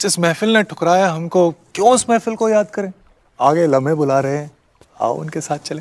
जिस महफिल ने ठुकराया हमको क्यों उस महफिल को याद करें आगे लम्हे बुला रहे हैं आओ उनके साथ चले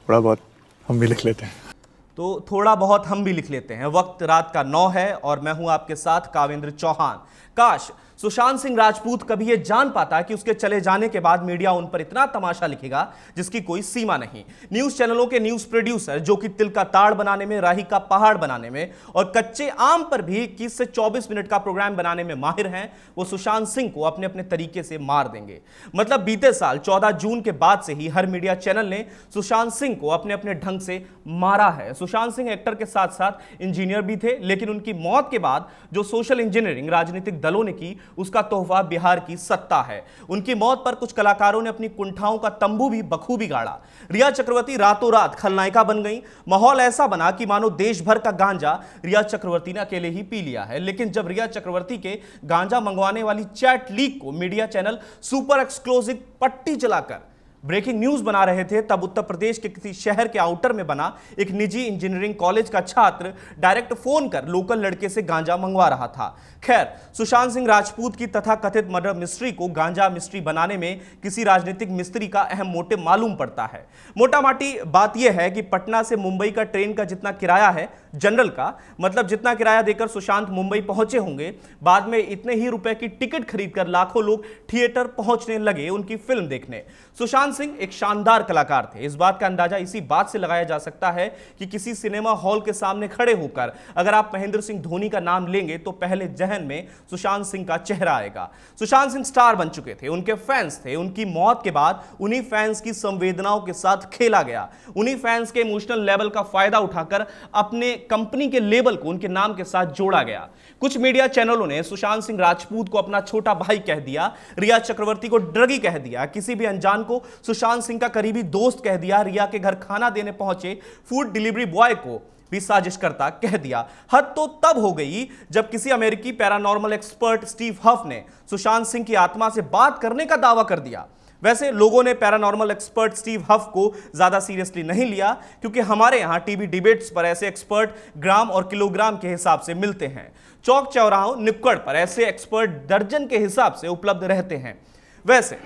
थोड़ा बहुत हम भी लिख लेते हैं तो थोड़ा बहुत हम भी लिख लेते हैं वक्त रात का नौ है और मैं हूं आपके साथ कावेंद्र चौहान काश सुशांत सिंह राजपूत कभी यह जान पाता कि उसके चले जाने के बाद मीडिया उन पर इतना तमाशा लिखेगा जिसकी कोई सीमा नहीं न्यूज चैनलों के न्यूज प्रोड्यूसर जो कि तिल का ताड़ बनाने में राही का पहाड़ बनाने में और कच्चे आम पर भी इक्कीस से चौबीस मिनट का प्रोग्राम बनाने में माहिर हैं वो सुशांत सिंह को अपने अपने तरीके से मार देंगे मतलब बीते साल चौदह जून के बाद से ही हर मीडिया चैनल ने सुशांत सिंह को अपने अपने ढंग से मारा है सुशांत सिंह एक्टर के साथ साथ इंजीनियर भी थे लेकिन उनकी मौत के बाद जो सोशल इंजीनियरिंग राजनीतिक दलों ने की उसका तोहफा बिहार की सत्ता है उनकी मौत पर कुछ कलाकारों ने अपनी कुंठाओं का तंबू भी बखूबी गाड़ा रिया चक्रवर्ती रातों रात खलनायिका बन गई माहौल ऐसा बना कि मानो देश भर का गांजा रिया चक्रवर्ती ने अकेले ही पी लिया है लेकिन जब रिया चक्रवर्ती के गांजा मंगवाने वाली चैट लीक को मीडिया चैनल सुपर एक्सक्लूसिव पट्टी चलाकर ब्रेकिंग न्यूज बना रहे थे तब उत्तर प्रदेश के किसी शहर के आउटर में बना एक निजी इंजीनियरिंग कॉलेज का छात्र डायरेक्ट फोन कर लोकल लड़के से गांजा मंगवा रहा था खैर सुशांत सिंह राजपूत की तथा कथित मर्डर मिस्ट्री को गांजा मिस्ट्री बनाने में किसी राजनीतिक मिस्त्री का अहम मोटिव मालूम पड़ता है मोटा माटी बात यह है कि पटना से मुंबई का ट्रेन का जितना किराया है जनरल का मतलब जितना किराया देकर सुशांत मुंबई पहुंचे होंगे बाद में इतने ही रुपए की टिकट खरीदकर लाखों लोग थिएटर पहुंचने लगे उनकी फिल्म देखने सुशांत सिंह एक शानदार कलाकार थे इस बात का अंदाजा इसी बात से लगाया जा सकता है कि किसी सिनेमा हॉल के सामने खड़े होकर अगर आप महेंद्र सिंह धोनी का नाम लेंगे तो पहले जहन में सुशांत सिंह का चेहरा आएगा सुशांत सिंह स्टार बन चुके थे उनके फैंस थे उनकी मौत के बाद उन्हीं फैंस की संवेदनाओं के साथ खेला गया उन्हीं फैंस के इमोशनल लेवल का फायदा उठाकर अपने कंपनी के लेवल को उनके नाम के साथ जोड़ा गया कुछ मीडिया चैनलों ने सुशांत सिंह राजपूत को अपना छोटा भाई कह दिया रिया चक्रवर्ती को ड्रगी कह दिया किसी भी अनजान को सुशांत सिंह का करीबी दोस्त कह दिया रिया के घर खाना देने पहुंचे फूड डिलीवरी बॉय को भी साजिशकर्ता कह दिया हद तो तब हो गई जब किसी अमेरिकी पैरानॉर्मल एक्सपर्ट स्टीव हफ ने सुशांत सिंह की आत्मा से बात करने का दावा कर दिया वैसे लोगों ने पैरानॉर्मल एक्सपर्ट स्टीव हफ को ज़्यादा सीरियसली नहीं लिया क्योंकि हमारे यहाँ टीवी डिबेट्स पर ऐसे एक्सपर्ट ग्राम और किलोग्राम के हिसाब से मिलते हैं चौक चौराहों निपकड़ पर ऐसे एक्सपर्ट दर्जन के हिसाब से उपलब्ध रहते हैं वैसे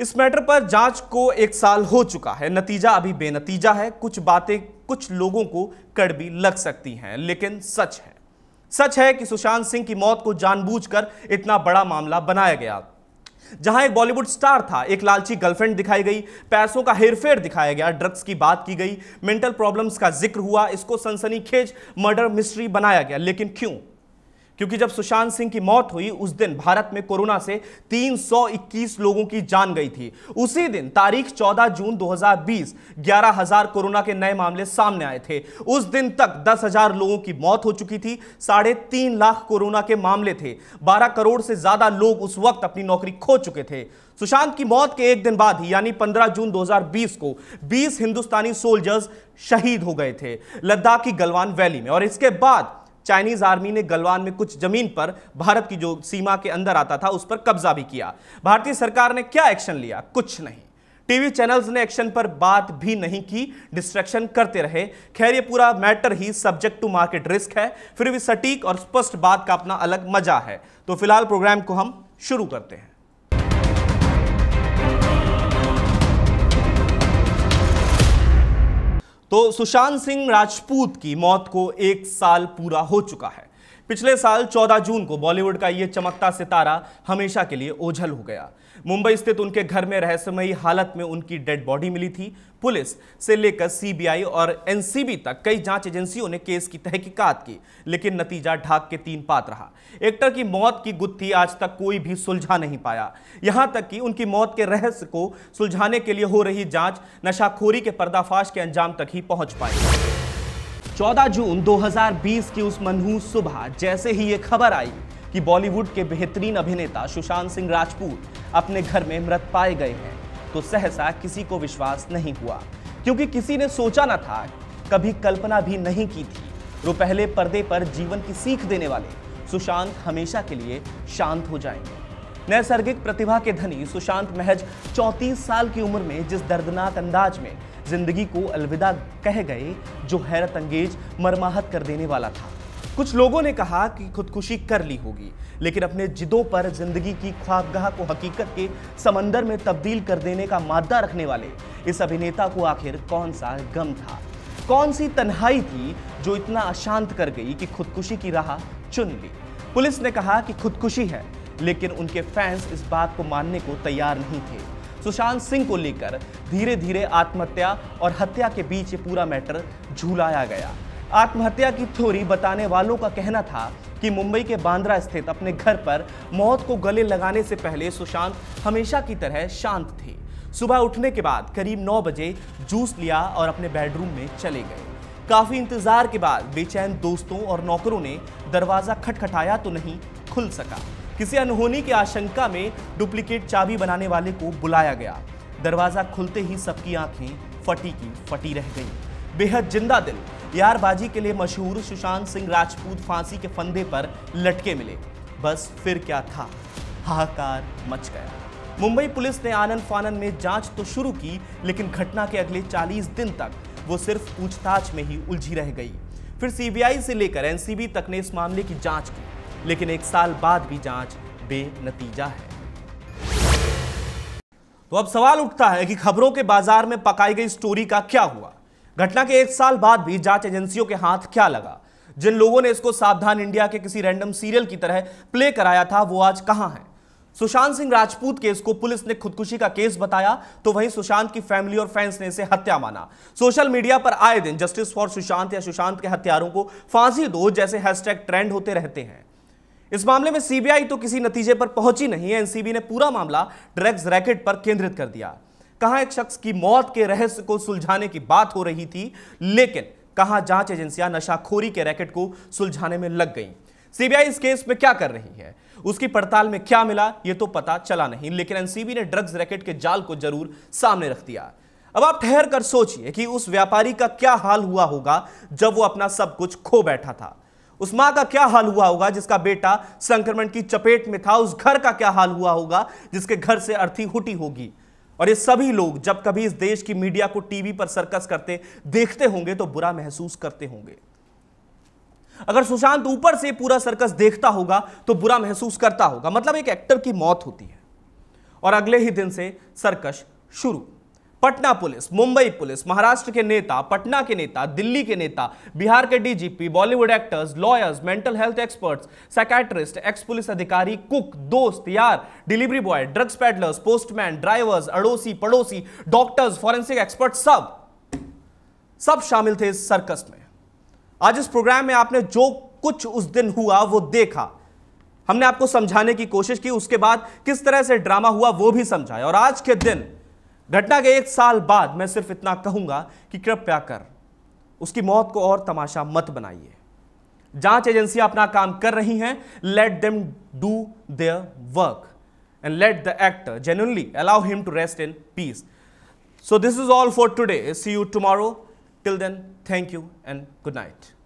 इस मैटर पर जांच को एक साल हो चुका है नतीजा अभी बेनतीजा है कुछ बातें कुछ लोगों को कड़बी लग सकती हैं लेकिन सच है सच है कि सुशांत सिंह की मौत को जानबूझकर इतना बड़ा मामला बनाया गया जहां एक बॉलीवुड स्टार था एक लालची गर्लफ्रेंड दिखाई गई पैसों का हेरफेर दिखाया गया ड्रग्स की बात की गई मेंटल प्रॉब्लम्स का जिक्र हुआ इसको सनसनीखेज मर्डर मिस्ट्री बनाया गया लेकिन क्यों क्योंकि जब सुशांत सिंह की मौत हुई उस दिन भारत में कोरोना से 321 लोगों की जान गई थी उसी दिन तारीख 14 जून 2020 11000 कोरोना के नए मामले सामने आए थे उस दिन तक 10000 लोगों की मौत हो चुकी थी साढ़े तीन लाख कोरोना के मामले थे 12 करोड़ से ज्यादा लोग उस वक्त अपनी नौकरी खो चुके थे सुशांत की मौत के एक दिन बाद ही यानी 15 जून 2020 को 20 हिंदुस्तानी सोल्जर्स शहीद हो गए थे लद्दाख की गलवान वैली में और इसके बाद चाइनीज आर्मी ने गलवान में कुछ जमीन पर भारत की जो सीमा के अंदर आता था उस पर कब्जा भी किया भारतीय सरकार ने क्या एक्शन लिया कुछ नहीं टीवी चैनल्स ने एक्शन पर बात भी नहीं की डिस्ट्रैक्शन करते रहे खैर ये पूरा मैटर ही सब्जेक्ट टू मार्केट रिस्क है फिर भी सटीक और स्पष्ट बात का अपना अलग मजा है तो फिलहाल प्रोग्राम को हम शुरू करते हैं तो सुशांत सिंह राजपूत की मौत को एक साल पूरा हो चुका है पिछले साल 14 जून को बॉलीवुड का ये चमकता सितारा हमेशा के लिए ओझल हो गया मुंबई स्थित उनके घर में रहस्यमयी हालत में उनकी डेड बॉडी मिली थी पुलिस से लेकर सीबीआई और एनसीबी तक कई जांच एजेंसियों ने केस की तहकीकात की लेकिन नतीजा ढाक के तीन पात रहा एक्टर की मौत की गुत्थी आज तक कोई भी सुलझा नहीं पाया यहां तक कि उनकी मौत के रहस्य को सुलझाने के लिए हो रही जांच नशाखोरी के पर्दाफाश के अंजाम तक ही पहुंच पाई 14 जून 2020 की उस मनहूस सुबह जैसे ही ये खबर आई कि बॉलीवुड के बेहतरीन अभिनेता सुशांत सिंह राजपूत अपने घर में मृत पाए गए हैं तो सहसा किसी को विश्वास नहीं हुआ क्योंकि किसी ने सोचा न था कभी कल्पना भी नहीं की थी वो पहले पर्दे पर जीवन की सीख देने वाले सुशांत हमेशा के लिए शांत हो जाएंगे नैसर्गिक प्रतिभा के धनी सुशांत महज 34 साल की उम्र में जिस दर्दनाक अंदाज में जिंदगी को अलविदा कह गए जो हैरत अंगेज मरमाहत कर देने वाला था कुछ लोगों ने कहा कि खुदकुशी कर ली होगी लेकिन अपने जिदों पर जिंदगी की ख्वाबगाह को हकीकत के समंदर में तब्दील कर देने का मादा रखने वाले इस अभिनेता को आखिर कौन सा गम था कौन सी तन्हाई थी जो इतना अशांत कर गई कि खुदकुशी की राह चुन ली पुलिस ने कहा कि खुदकुशी है लेकिन उनके फैंस इस बात को मानने को तैयार नहीं थे सुशांत सिंह को लेकर धीरे धीरे आत्महत्या और हत्या के बीच ये पूरा मैटर झूलाया गया आत्महत्या की थ्योरी बताने वालों का कहना था कि मुंबई के बांद्रा स्थित अपने घर पर मौत को गले लगाने से पहले सुशांत हमेशा की तरह शांत थे सुबह उठने के बाद करीब 9 बजे जूस लिया और अपने बेडरूम में चले गए काफ़ी इंतज़ार के बाद बेचैन दोस्तों और नौकरों ने दरवाज़ा खटखटाया तो नहीं खुल सका किसी अनहोनी की आशंका में डुप्लीकेट चाबी बनाने वाले को बुलाया गया दरवाजा खुलते ही सबकी आंखें फटी की फटी रह गई बेहद जिंदा दिल यारबाजी के लिए मशहूर सुशांत सिंह राजपूत फांसी के फंदे पर लटके मिले बस फिर क्या था हाहाकार मच गया मुंबई पुलिस ने आनंद फानंद में जांच तो शुरू की लेकिन घटना के अगले 40 दिन तक वो सिर्फ पूछताछ में ही उलझी रह गई फिर सीबीआई से लेकर एनसीबी तक ने इस मामले की जांच की लेकिन एक साल बाद भी जांच बेनतीजा है तो अब सवाल उठता है कि खबरों के बाजार में पकाई गई स्टोरी का क्या हुआ घटना के एक साल बाद भी जांच एजेंसियों के हाथ क्या लगा जिन लोगों ने इसको सावधान इंडिया के किसी रैंडम सीरियल की तरह प्ले कराया था वो आज कहां है सुशांत सिंह राजपूत केस को पुलिस ने खुदकुशी का केस बताया तो वहीं सुशांत की फैमिली और फैंस ने इसे हत्या माना सोशल मीडिया पर आए दिन जस्टिस फॉर सुशांत या सुशांत के हत्यारों को फांसी दो जैसे हैशटैग ट्रेंड होते रहते हैं इस मामले में सीबीआई तो किसी नतीजे पर पहुंची नहीं है एनसीबी ने पूरा मामला ड्रग्स रैकेट पर केंद्रित कर दिया कहा एक शख्स की मौत के रहस्य को सुलझाने की बात हो रही थी लेकिन कहा जांच एजेंसियां नशाखोरी के रैकेट को सुलझाने में लग गई सीबीआई इस केस में क्या कर रही है उसकी पड़ताल में क्या मिला ये तो पता चला नहीं लेकिन एनसीबी ने ड्रग्स रैकेट के जाल को जरूर सामने रख दिया अब आप ठहर कर सोचिए कि उस व्यापारी का क्या हाल हुआ होगा जब वो अपना सब कुछ खो बैठा था उस मां का क्या हाल हुआ होगा जिसका बेटा संक्रमण की चपेट में था उस घर का क्या हाल हुआ होगा जिसके घर से अर्थी हुटी होगी और ये सभी लोग जब कभी इस देश की मीडिया को टीवी पर सर्कस करते देखते होंगे तो बुरा महसूस करते होंगे अगर सुशांत ऊपर से पूरा सर्कस देखता होगा तो बुरा महसूस करता होगा मतलब एक एक्टर की मौत होती है और अगले ही दिन से सर्कस शुरू पटना पुलिस मुंबई पुलिस महाराष्ट्र के नेता पटना के नेता दिल्ली के नेता बिहार के DGP Bollywood actors lawyers mental health experts psychiatrist ex police अधिकारी कुक दोस्त यार delivery boy drugs peddlers postman drivers अड़ोसी पड़ोसी डॉक्टर्स फॉरेंसिक एक्सपर्ट सब सब शामिल थे इस सर्कस में आज इस प्रोग्राम में आपने जो कुछ उस दिन हुआ वो देखा हमने आपको समझाने की कोशिश की उसके बाद किस तरह से ड्रामा हुआ वो भी समझाया और आज के दिन घटना के एक साल बाद मैं सिर्फ इतना कहूंगा कि कृपया कर उसकी मौत को और तमाशा मत बनाइए जांच एजेंसियां अपना काम कर रही हैं let them do their work and let the actor genuinely allow him to rest in peace so this is all for today see you tomorrow till then thank you and good night